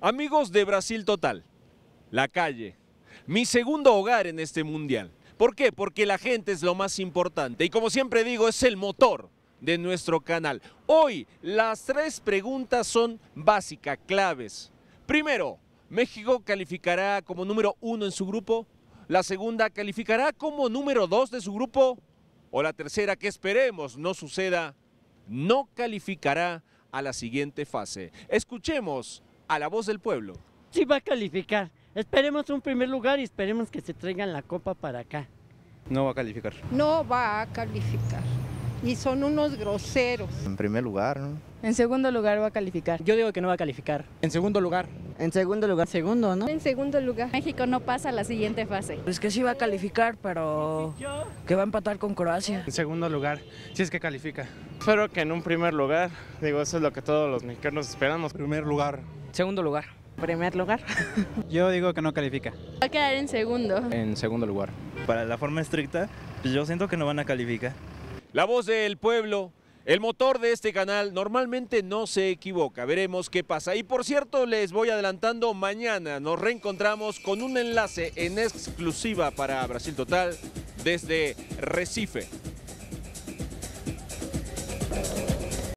Amigos de Brasil Total, la calle, mi segundo hogar en este mundial. ¿Por qué? Porque la gente es lo más importante y como siempre digo, es el motor de nuestro canal. Hoy las tres preguntas son básicas, claves. Primero, ¿México calificará como número uno en su grupo? ¿La segunda calificará como número dos de su grupo? ¿O la tercera, que esperemos no suceda, no calificará a la siguiente fase? Escuchemos a la voz del pueblo. Sí va a calificar. Esperemos un primer lugar y esperemos que se traigan la copa para acá. No va a calificar. No va a calificar. Y son unos groseros. En primer lugar, ¿no? En segundo lugar va a calificar. Yo digo que no va a calificar. En segundo lugar. En segundo lugar. Segundo, ¿no? En segundo lugar. México no pasa a la siguiente fase. Pues que sí va a calificar, pero que va a empatar con Croacia. En segundo lugar, si es que califica. Espero que en un primer lugar, digo, eso es lo que todos los mexicanos esperamos. Primer lugar. Segundo lugar. Primer lugar. yo digo que no califica. Va a quedar en segundo. En segundo lugar. Para la forma estricta, pues yo siento que no van a calificar. La voz del pueblo, el motor de este canal normalmente no se equivoca, veremos qué pasa. Y por cierto, les voy adelantando, mañana nos reencontramos con un enlace en exclusiva para Brasil Total desde Recife.